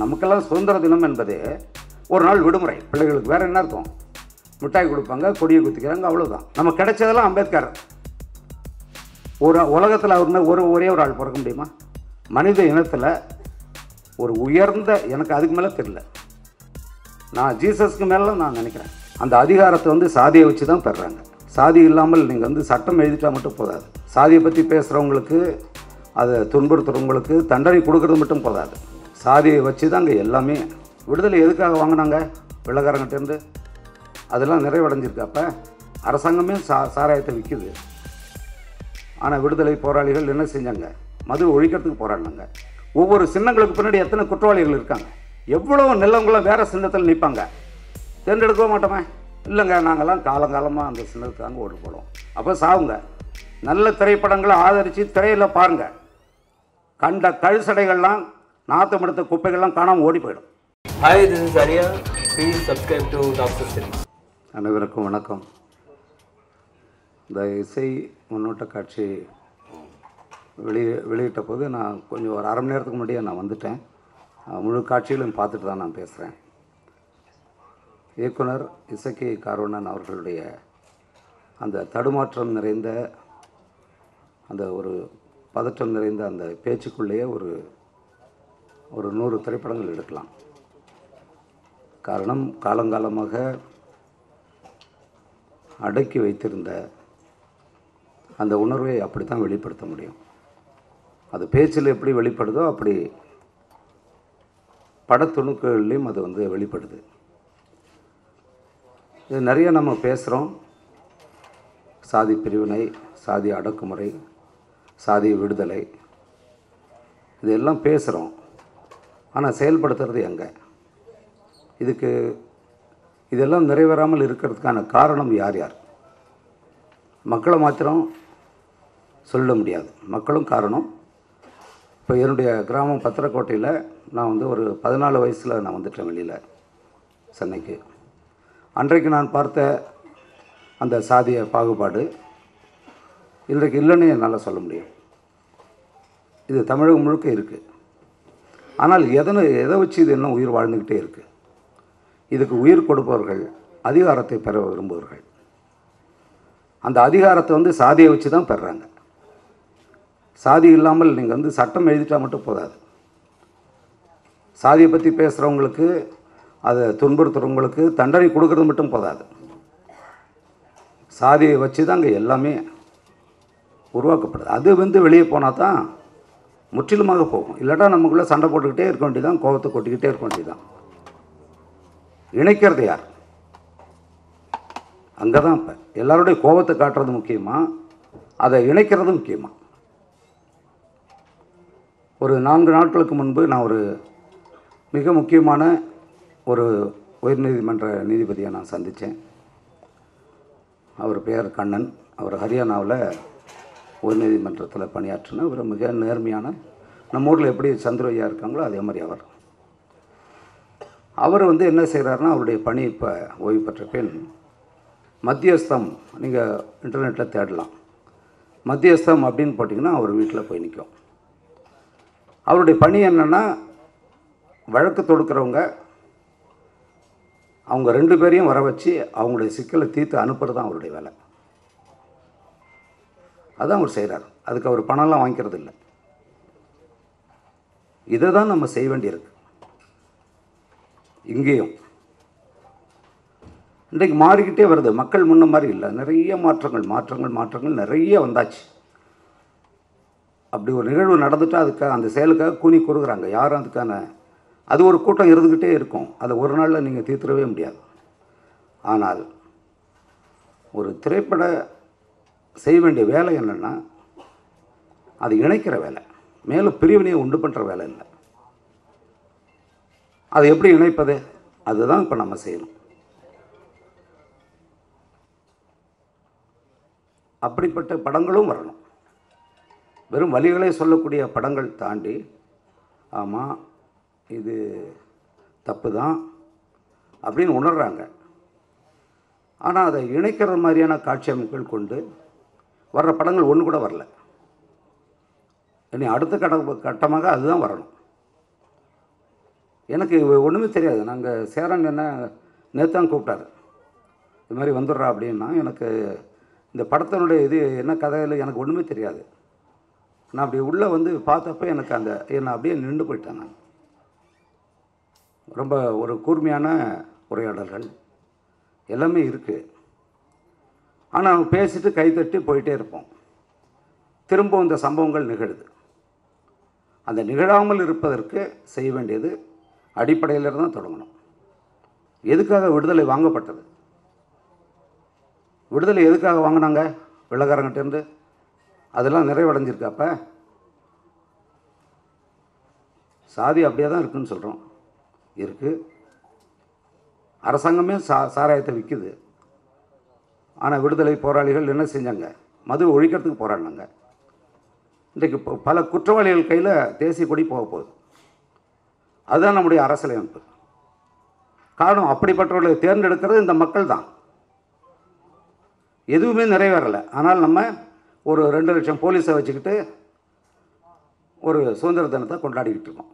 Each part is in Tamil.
நமக்கெல்லாம் சுதந்திர தினம் என்பது ஒரு நாள் விடுமுறை பிள்ளைகளுக்கு வேறு என்ன அர்த்தம் மிட்டாய் கொடுப்பாங்க கொடியை குத்திக்கிறாங்க அவ்வளோதான் நம்ம கிடைச்சதெல்லாம் அம்பேத்கர் ஒரு உலகத்தில் அவருன்னு ஒரு ஒரே ஒரு ஆள் பிறக்க முடியுமா மனித இனத்தில் ஒரு உயர்ந்த எனக்கு அதுக்கு மேலே தெரில நான் ஜீசஸ்க்கு மேலே நான் நினைக்கிறேன் அந்த அதிகாரத்தை வந்து சாதியை வச்சு தான் பெறுறாங்க சாதி இல்லாமல் நீங்கள் வந்து சட்டம் எழுதிட்டால் மட்டும் போதாது சாதியை பற்றி பேசுகிறவங்களுக்கு அதை துன்புறுத்துகிறவங்களுக்கு தண்டனை கொடுக்கறது மட்டும் போதாது சாதியை வச்சு தான் அங்கே எல்லாமே விடுதலை எதுக்காக வாங்கினாங்க வெள்ளக்காரங்கிட்டேருந்து அதெல்லாம் நிறைவடைஞ்சிருக்கு அப்போ அரசாங்கமே சா சாராயத்தை விற்குது ஆனால் விடுதலை போராளிகள் என்ன செஞ்சாங்க மது ஒழிக்கிறதுக்கு போராடினாங்க ஒவ்வொரு சின்னங்களுக்கு பின்னாடி எத்தனை குற்றவாளிகள் இருக்காங்க எவ்வளோ நிலவங்களும் வேறு சின்னத்தில் நிற்பாங்க தேர்ந்தெடுக்க மாட்டோமே இல்லைங்க நாங்கள்லாம் காலங்காலமாக அந்த சின்னத்துக்காக ஓட்டு போடுவோம் அப்போ சாவுங்க நல்ல திரைப்படங்களை ஆதரித்து திரையில் பாருங்கள் கண்ட கழுசடைகள்லாம் நாத்து எடுத்த குப்பைகள்லாம் காணாமல் ஓடி போயிடும் hi this is Ariya please subscribe to doctor அனைவருக்கும் வணக்கம் இந்த இசை முன்னோட்ட காட்சி வெளியே வெளியிட்ட போது நான் கொஞ்சம் ஒரு அரை மணி நேரத்துக்கு முன்னாடியே நான் வந்துட்டேன் முழு காட்சிகளும் பார்த்துட்டு தான் நான் பேசுகிறேன் இயக்குனர் இசக்கி காரோணன் அவர்களுடைய அந்த தடுமாற்றம் நிறைந்த அந்த ஒரு பதற்றம் நிறைந்த அந்த பேச்சுக்குள்ளேயே ஒரு ஒரு நூறு திரைப்படங்கள் எடுக்கலாம் காரணம் காலங்காலமாக அடக்கி வைத்திருந்த அந்த உணர்வை அப்படி தான் வெளிப்படுத்த முடியும் அது பேச்சில் எப்படி வெளிப்படுதோ அப்படி படத்துணுக்கள்லேயும் அது வந்து வெளிப்படுது இது நிறைய நம்ம பேசுகிறோம் சாதி பிரிவினை சாதி அடக்குமுறை சாதி விடுதலை இதெல்லாம் பேசுகிறோம் ஆனால் செயல்படுத்துறது எங்கே இதுக்கு இதெல்லாம் நிறைவேறாமல் இருக்கிறதுக்கான காரணம் யார் யார் மக்களை மாத்திரம் சொல்ல முடியாது மக்களும் காரணம் இப்போ என்னுடைய கிராமம் பத்திரக்கோட்டையில் நான் வந்து ஒரு பதினாலு வயசில் நான் வந்துட்டேன் வெளியில் சென்னைக்கு அன்றைக்கு நான் பார்த்த அந்த சாதிய பாகுபாடு இன்றைக்கு இல்லைன்னு என்னால் சொல்ல முடியும் இது தமிழகம் முழுக்க இருக்குது ஆனால் எதனை எதை வச்சு இது இன்னும் உயிர் வாழ்ந்துக்கிட்டே இருக்குது இதுக்கு உயிர் கொடுப்பவர்கள் அதிகாரத்தை பெற விரும்புவர்கள் அந்த அதிகாரத்தை வந்து சாதியை வச்சு தான் பெறாங்க சாதி இல்லாமல் நீங்கள் வந்து சட்டம் எழுதிட்டால் மட்டும் போதாது சாதியை பற்றி பேசுகிறவங்களுக்கு அதை துன்புறுத்துறவங்களுக்கு தண்டனை கொடுக்கறது மட்டும் போதாது சாதியை வச்சு தான் அங்கே எல்லாமே உருவாக்கப்படுது அது வந்து வெளியே போனால் தான் முற்றிலுமாக போகும் இல்லாட்டா நமக்குள்ளே சண்டை போட்டுக்கிட்டே இருக்க தான் கோபத்தை கொட்டிக்கிட்டே இருக்க வேண்டியதான் இணைக்கிறது யார் அங்கே தான் இப்போ எல்லாருடைய கோபத்தை காட்டுறது முக்கியமாக அதை இணைக்கிறது முக்கியமாக ஒரு நான்கு நாட்களுக்கு முன்பு நான் ஒரு மிக முக்கியமான ஒரு உயர்நீதிமன்ற நீதிபதியை நான் சந்தித்தேன் அவர் பெயர் கண்ணன் அவர் ஹரியானாவில் உயர்நீதிமன்றத்தில் பணியாற்றினா இவர் மிக நேர்மையான நம்ம ஊரில் எப்படி சந்திரவையா இருக்காங்களோ அதே மாதிரி அவர் அவர் வந்து என்ன செய்கிறாருன்னா அவருடைய பணி இப்போ ஓய்வு பெற்ற பின் மத்தியஸ்தம் நீங்கள் இன்டர்நெட்டில் தேடலாம் மத்தியஸ்தம் அப்படின்னு போட்டிங்கன்னா அவர் வீட்டில் போய் நிற்கும் அவருடைய பணி என்னென்னா வழக்கு தொடுக்கிறவங்க அவங்க ரெண்டு பேரையும் வர வச்சு அவங்களுடைய சிக்கலை தீர்த்து அனுப்புகிறது தான் அவருடைய வேலை அதான் அவர் செய்கிறார் அதுக்கு அவர் பணம்லாம் வாங்கிக்கிறது இல்லை இதை தான் நம்ம செய்ய வேண்டியிருக்கு இங்கேயும் இன்றைக்கு மாறிக்கிட்டே வருது மக்கள் முன்ன மாதிரி இல்லை நிறைய மாற்றங்கள் மாற்றங்கள் மாற்றங்கள் நிறைய வந்தாச்சு அப்படி ஒரு நிகழ்வு நடந்துட்டால் அதுக்காக அந்த செயலுக்காக கூனி கொடுக்குறாங்க யாரும் அதுக்கான அது ஒரு கூட்டம் இருந்துக்கிட்டே இருக்கும் அதை ஒரு நாளில் நீங்கள் தீர்த்துடவே முடியாது ஆனால் ஒரு திரைப்பட செய்ய வேண்டிய வேலை என்னென்னா அது இணைக்கிற வேலை மேலும் பிரிவினையை உண்டு பண்ணுற வேலை இல்லை அது எப்படி இணைப்பது அதுதான் இப்போ நம்ம செய்யணும் அப்படிப்பட்ட படங்களும் வரணும் வெறும் வழிகளை சொல்லக்கூடிய படங்கள் தாண்டி ஆமாம் இது தப்பு தான் அப்படின்னு உணர்கிறாங்க ஆனால் அதை இணைக்கிற மாதிரியான காட்சி அமைப்புகள் கொண்டு வர்ற படங்கள் ஒன்று கூட வரல இனி அடுத்த கட்ட கட்டமாக அதுதான் வரணும் எனக்கு ஒன்றுமே தெரியாது நாங்கள் சேரன் என்ன நேத்தான் கூப்பிட்டாரு இது மாதிரி வந்துடுறா அப்படின்னா எனக்கு இந்த படத்தினுடைய இது என்ன கதையில் எனக்கு ஒன்றுமே தெரியாது நான் அப்படி உள்ளே வந்து பார்த்தப்ப எனக்கு அந்த என்னை அப்படியே நின்று போயிட்டேன் நான் ரொம்ப ஒரு கூர்மையான உரையாடல்கள் எல்லாமே இருக்குது ஆனால் அவங்க பேசிட்டு கைத்தட்டி போயிட்டே இருப்போம் திரும்பவும் இந்த சம்பவங்கள் நிகழுது அந்த நிகழாமல் இருப்பதற்கு செய்ய வேண்டியது அடிப்படையிலிருந்து தான் தொடங்கணும் எதுக்காக விடுதலை வாங்கப்பட்டது விடுதலை எதுக்காக வாங்கினாங்க வெள்ளக்காரங்கிட்டேருந்து அதெல்லாம் நிறைவடைஞ்சிருக்காப்ப சாதி அப்படியே தான் இருக்குன்னு சொல்கிறோம் இருக்குது அரசாங்கமே சா சாராயத்தை விற்குது ஆனால் விடுதலை போராளிகள் என்ன செஞ்சாங்க மது ஒழிக்கிறதுக்கு போராடினாங்க இன்றைக்கு பல குற்றவாளிகள் கையில் தேசிய கொடி போக போகுது அதுதான் நம்முடைய அரசியலமைப்பு காரணம் அப்படிப்பட்டவர்களை தேர்ந்தெடுக்கிறது இந்த மக்கள் தான் எதுவுமே நிறைவேறலை ஆனால் நம்ம ஒரு ரெண்டு லட்சம் போலீஸை வச்சுக்கிட்டு ஒரு சுதந்திர தினத்தை கொண்டாடிக்கிட்டு இருக்கோம்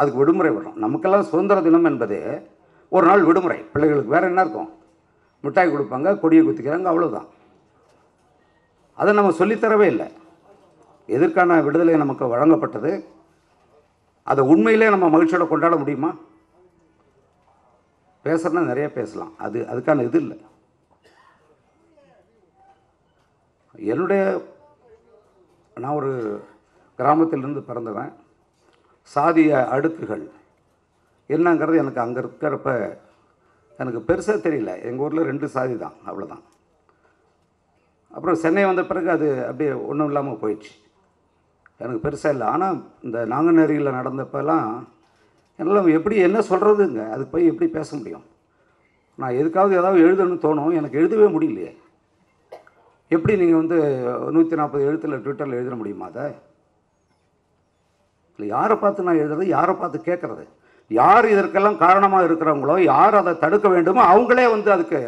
அதுக்கு விடுமுறை விடுறோம் நமக்கெல்லாம் சுதந்திர தினம் என்பது ஒரு நாள் விடுமுறை பிள்ளைகளுக்கு வேறு என்ன இருக்கும் மிட்டாய் கொடுப்பாங்க கொடியை குத்திக்கிறாங்க அவ்வளோதான் அதை நம்ம சொல்லித்தரவே இல்லை எதற்கான விடுதலை நமக்கு வழங்கப்பட்டது அதை உண்மையிலே நம்ம மகிழ்ச்சியோட கொண்டாட முடியுமா பேசுகிறனா நிறைய பேசலாம் அது அதுக்கான இது இல்லை என்னுடைய நான் ஒரு கிராமத்திலிருந்து பிறந்தவன் சாதிய அடுக்குகள் என்னங்கிறது எனக்கு அங்கே இருக்கிறப்ப எனக்கு பெருசாக தெரியல எங்கள் ஊரில் ரெண்டு சாதி தான் அவ்வளோதான் அப்புறம் சென்னை வந்த பிறகு அது அப்படியே ஒன்றும் இல்லாமல் போயிடுச்சு எனக்கு பெருசாக இல்லை ஆனால் இந்த நாங்குநேரியில் நடந்தப்பெல்லாம் என்னால் எப்படி என்ன சொல்கிறதுங்க அது போய் எப்படி பேச முடியும் நான் எதுக்காவது ஏதாவது எழுதணும்னு தோணும் எனக்கு எழுதவே முடியலையே எப்படி நீங்கள் வந்து நூற்றி நாற்பது எழுத்தில் ட்விட்டரில் எழுத முடியுமா அதை இல்லை யாரை பார்த்து நான் எழுதுறது யாரை பார்த்து கேட்குறது யார் இதற்கெல்லாம் காரணமாக இருக்கிறவங்களோ யார் அதை தடுக்க வேண்டுமோ அவங்களே வந்து அதுக்கு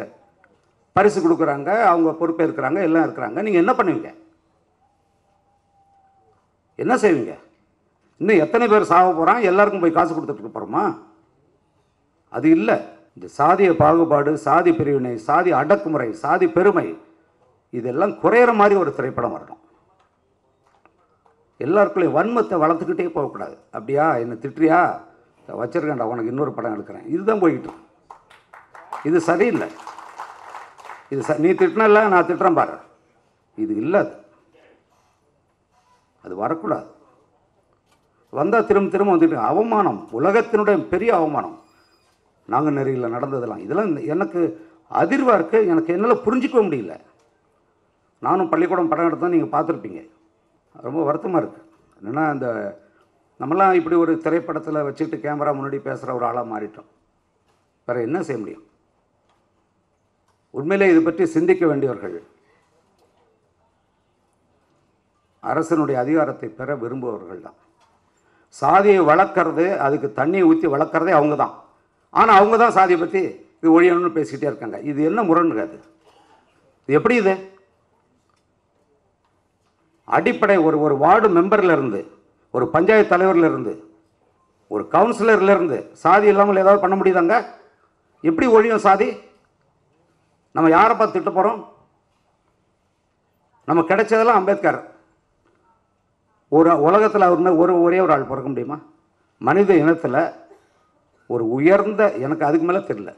பரிசு கொடுக்குறாங்க அவங்க பொறுப்பே இருக்கிறாங்க எல்லாம் இருக்கிறாங்க நீங்கள் என்ன பண்ணுவீங்க என்ன செய்வீங்க இன்னும் எத்தனை பேர் சாக போகிறான் எல்லாருக்கும் போய் காசு கொடுத்துட்டு போகிறோமா அது இல்லை இந்த சாதிய பாகுபாடு சாதி பிரிவினை சாதி அடக்குமுறை சாதி பெருமை இதெல்லாம் குறையிற மாதிரி ஒரு திரைப்படம் வரணும் எல்லாருக்குள்ளேயும் வன்மத்தை வளர்த்துக்கிட்டே போகக்கூடாது அப்படியா என்னை திட்டுறியா வச்சிருக்கேன்டா உனக்கு இன்னொரு படம் எடுக்கிறேன் இதுதான் போய்கிட்டோம் இது சரியில்லை இது ச நீ திட்டினல நான் திட்டுறேன் பாரு இது இல்லை அது வரக்கூடாது வந்தால் திரும்ப திரும்ப வந்துட்டு அவமானம் உலகத்தினுடைய பெரிய அவமானம் நாங்கள் நெறியில் நடந்ததெல்லாம் இதெல்லாம் எனக்கு அதிர்வாக இருக்குது எனக்கு என்னால் புரிஞ்சிக்க முடியல நானும் பள்ளிக்கூடம் படம் எடுத்தால் நீங்கள் பார்த்துருப்பீங்க ரொம்ப வருத்தமாக இருக்குது என்னென்னா இந்த நம்மளாம் இப்படி ஒரு திரைப்படத்தில் வச்சுக்கிட்டு கேமரா முன்னாடி பேசுகிற ஒரு ஆளாக மாறிட்டோம் வேறு என்ன செய்ய முடியும் உண்மையிலே இது பற்றி சிந்திக்க வேண்டியவர்கள் அரசனுடைய அதிகாரத்தை பெற விரும்புபவர்கள் தான் சாதியை வளர்க்குறது அதுக்கு தண்ணி ஊற்றி வளர்க்குறதே அவங்க தான் ஆனால் அவங்க தான் சாதியை பற்றி இது ஒழியணும்னு பேசிக்கிட்டே இருக்காங்க இது என்ன முரண்கள் இது எப்படி இது அடிப்படை ஒரு ஒரு வார்டு மெம்பர்லேருந்து ஒரு பஞ்சாயத்து தலைவர்லேருந்து ஒரு கவுன்சிலர்லேருந்து சாதி இல்லாமல் ஏதாவது பண்ண முடியுதாங்க எப்படி ஒழியும் சாதி நம்ம யாரை பார்த்து திட்ட போகிறோம் நம்ம கிடைச்சதெல்லாம் அம்பேத்கர் ஒரு உலகத்தில் அவர் ஒரு ஒரே ஒரு ஆள் பிறக்க முடியுமா மனித இனத்தில் ஒரு உயர்ந்த எனக்கு அதுக்கு மேலே தெரில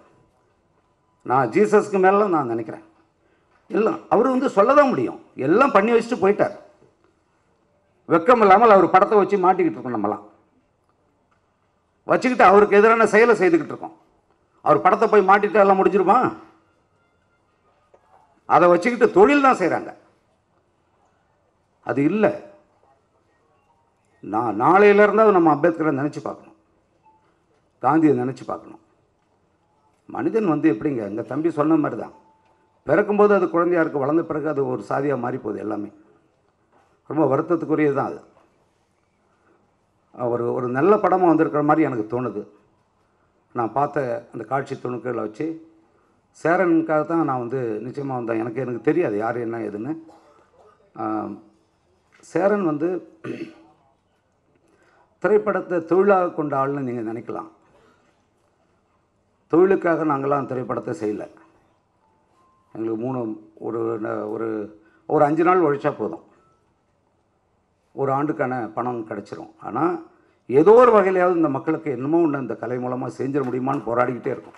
நான் ஜீசஸ்க்கு மேலே நான் நினைக்கிறேன் எல்லாம் அவர் வந்து சொல்ல தான் முடியும் எல்லாம் பண்ணி வச்சுட்டு போயிட்டார் வெக்கம் இல்லாமல் அவர் படத்தை வச்சு மாட்டிக்கிட்டு இருக்கோம் நம்மளாம் வச்சுக்கிட்டு அவருக்கு எதிரான செயலை செய்துக்கிட்டு இருக்கோம் அவர் படத்தை போய் மாட்டிட்டு எல்லாம் முடிஞ்சிருமா அதை வச்சுக்கிட்டு தொழில் தான் செய்கிறாங்க அது இல்லை நான் நாளையிலேருந்து அதை நம்ம அம்பேத்கரை நினச்சி பார்க்கணும் காந்தியை நினச்சி பார்க்கணும் மனிதன் வந்து எப்படிங்க எங்கள் தம்பி சொன்ன மாதிரி தான் பிறக்கும்போது அது குழந்தையாருக்கு வளர்ந்த பிறகு அது ஒரு சாதியாக மாறி போகுது எல்லாமே ரொம்ப வருத்தத்துக்குரியது தான் அது ஒரு ஒரு நல்ல படமாக வந்திருக்கிற மாதிரி எனக்கு தோணுது நான் பார்த்த அந்த காட்சி துணுக்களை வச்சு சேரனுக்காக தான் நான் வந்து நிச்சயமாக வந்தேன் எனக்கு எனக்கு தெரியாது யார் என்ன எதுன்னு சேரன் வந்து திரைப்படத்தை தொழிலாக கொண்ட ஆள்னு நீங்கள் நினைக்கலாம் தொழிலுக்காக நாங்களாம் திரைப்படத்தை செய்யலை எங்களுக்கு மூணு ஒரு ஒரு ஒரு அஞ்சு நாள் உழைச்சா போதும் ஒரு ஆண்டுக்கான பணம் கிடச்சிரும் ஆனால் ஏதோ ஒரு வகையிலையாவது இந்த மக்களுக்கு என்னமோ ஒன்று இந்த கலை மூலமாக செஞ்சிட முடியுமான்னு போராடிக்கிட்டே இருக்கும்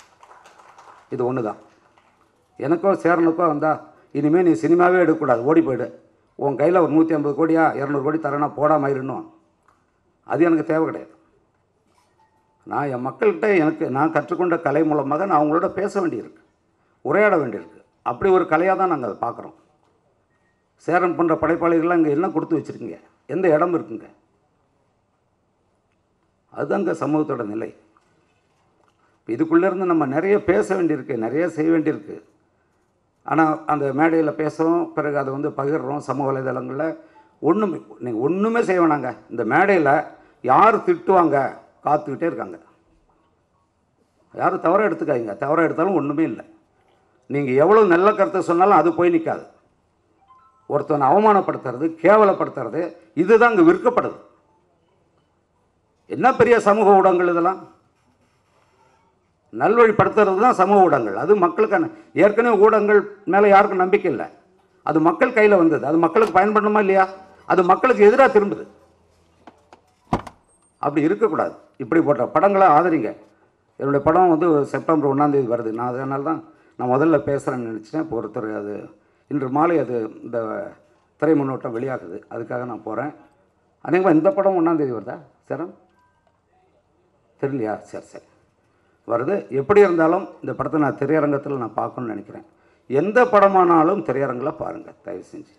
இது ஒன்று தான் எனக்கோ சேரனுக்கோ வந்தால் இனிமேல் நீ சினிமாவே எடுக்கக்கூடாது ஓடி போயிடு உன் கையில் ஒரு நூற்றி ஐம்பது கோடியா இரநூறு கோடி தரேன்னா போடாமல் அது எனக்கு தேவை கிடையாது நான் என் மக்கள்கிட்ட எனக்கு நான் கற்றுக்கொண்ட கலை மூலமாக நான் அவங்களோட பேச வேண்டியிருக்கு உரையாட வேண்டியிருக்கு அப்படி ஒரு கலையாக தான் நாங்கள் அதை பார்க்குறோம் சேரன் போன்ற படைப்பாளிகள்லாம் இங்கே என்ன கொடுத்து வச்சுருக்கீங்க எந்த இடம் இருக்குங்க அதுதாங்க சமூகத்தோட நிலை இதுக்குள்ளேருந்து நம்ம நிறைய பேச வேண்டியிருக்கு நிறைய செய்ய வேண்டியிருக்கு ஆனால் அந்த மேடையில் பேசுகிறோம் பிறகு அதை வந்து பகிர்றோம் சமூக வலைதளங்களில் ஒன்றுமே நீங்கள் ஒன்றுமே செய்ய வேணாங்க இந்த மேடையில் யார் திட்டுவாங்க காத்துக்கிட்டே இருக்காங்க யாரும் தவறாக எடுத்துக்காதீங்க தவறாக எடுத்தாலும் ஒன்றுமே இல்லை நீங்கள் எவ்வளோ நல்ல கருத்தை சொன்னாலும் அது போய் நிற்காது ஒருத்தனை அவமானப்படுத்துறது கேவலப்படுத்துறது இதுதான் இங்கே விற்கப்படுது என்ன பெரிய சமூக ஊடகங்கள் இதெல்லாம் நல்வழிப்படுத்துறது தான் சமூக ஊடகங்கள் அது மக்களுக்கான ஏற்கனவே ஊடகங்கள் மேலே யாருக்கும் நம்பிக்கை இல்லை அது மக்கள் கையில் வந்தது அது மக்களுக்கு பயன்படணுமா இல்லையா அது மக்களுக்கு எதிராக திரும்புது அப்படி இருக்கக்கூடாது இப்படி போட்ட படங்களை ஆதரிங்க என்னுடைய படம் வந்து செப்டம்பர் ஒன்றாந்தேதி வருது நான் அதனால தான் நான் முதல்ல பேசுகிறேன்னு நினச்சேன் இப்போ ஒருத்தர் அது இன்று மாலை அது இந்த திரை முன்னோட்டம் வெளியாகுது அதுக்காக நான் போகிறேன் அநேகமாக இந்த படம் ஒன்றாந்தேதி வருதா சரம் தெரியலையா சரி சரி வருது எப்படி இருந்தாலும் இந்த படத்தை நான் திரையரங்கத்தில் நான் பார்க்கணும்னு நினைக்கிறேன் எந்த படமானாலும் திரையரங்கில் பாருங்கள் தயவு செஞ்சு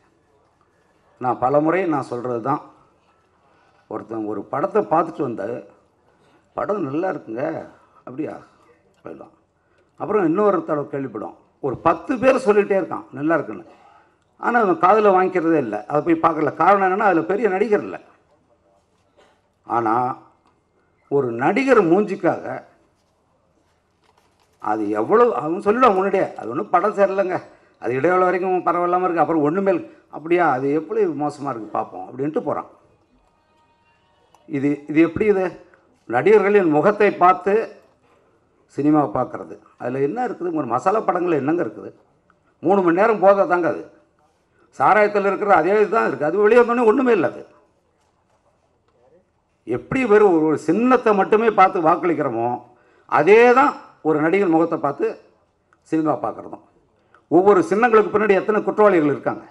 நான் பல முறை நான் சொல்கிறது தான் ஒருத்தன் ஒரு படத்தை பார்த்துட்டு வந்தால் படம் நல்லா இருக்குங்க அப்படியா போயிடலாம் அப்புறம் இன்னொரு தடவை கேள்விப்படும் ஒரு பத்து பேர் சொல்லிகிட்டே இருக்கான் நல்லா இருக்குன்னு ஆனால் அவன் காதில் வாங்கிக்கிறதே இல்லை அதை போய் பார்க்கல காரணம் என்னென்னா அதில் பெரிய நடிகர் இல்லை ஆனால் ஒரு நடிகர் மூஞ்சிக்காக அது எவ்வளோ அவன் சொல்லிவிடுவான் முன்னாடியே அது ஒன்றும் படம் சேரலைங்க அது இடைவெளி வரைக்கும் பரவாயில்லாமல் இருக்குது அப்புறம் ஒன்றுமே அப்படியா அது எப்படி மோசமாக இருக்குது பார்ப்போம் அப்படின்ட்டு போகிறான் இது இது எப்படி இது நடிகர்களின் முகத்தை பார்த்து சினிமா பார்க்குறது அதில் என்ன இருக்குது ஒரு மசாலா படங்கள் என்னங்க இருக்குது மூணு மணி நேரம் போதா தாங்க அது சாராயத்தில் இருக்கிற அதே இதுதான் இருக்குது அது வெளியே வந்தோடனே ஒன்றுமே இல்லை அது எப்படி வெறும் ஒரு சின்னத்தை மட்டுமே பார்த்து வாக்களிக்கிறோமோ அதே தான் ஒரு நடிகர் முகத்தை பார்த்து சினிமா பார்க்குறதும் ஒவ்வொரு சின்னங்களுக்கு பின்னாடி எத்தனை குற்றவாளிகள் இருக்காங்க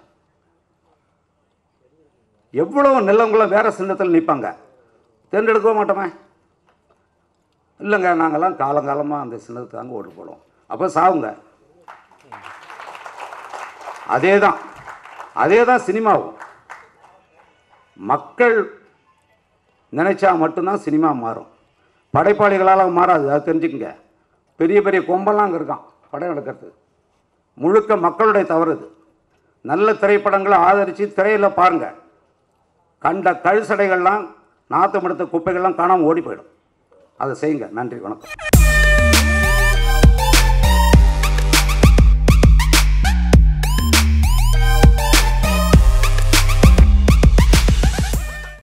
எவ்வளோ நிலங்களும் வேறு சின்னத்தில் நிற்பாங்க தேர்ந்தெடுக்கவே மாட்டோமே இல்லைங்க நாங்கள்லாம் காலங்காலமாக அந்த சின்னத்துக்கு தாங்க ஓட்டு போடுவோம் அப்போ சாவுங்க அதே தான் அதே தான் சினிமாவும் மக்கள் நினைச்சா மட்டும்தான் சினிமா மாறும் படைப்பாளிகளால் மாறாது அது தெரிஞ்சுக்கங்க பெரிய பெரிய கொம்பெல்லாம் அங்கே இருக்கான் படம் எடுக்கிறது முழுக்க மக்களுடைய தவறுது நல்ல திரைப்படங்களை ஆதரித்து திரையில் பாருங்கள் கண்ட கழுசடைகள்லாம் நாற்று எடுத்த குப்பைகள்லாம் காணாமல் ஓடி போயிடும் அதை செய்யுங்க நன்றி வணக்கம்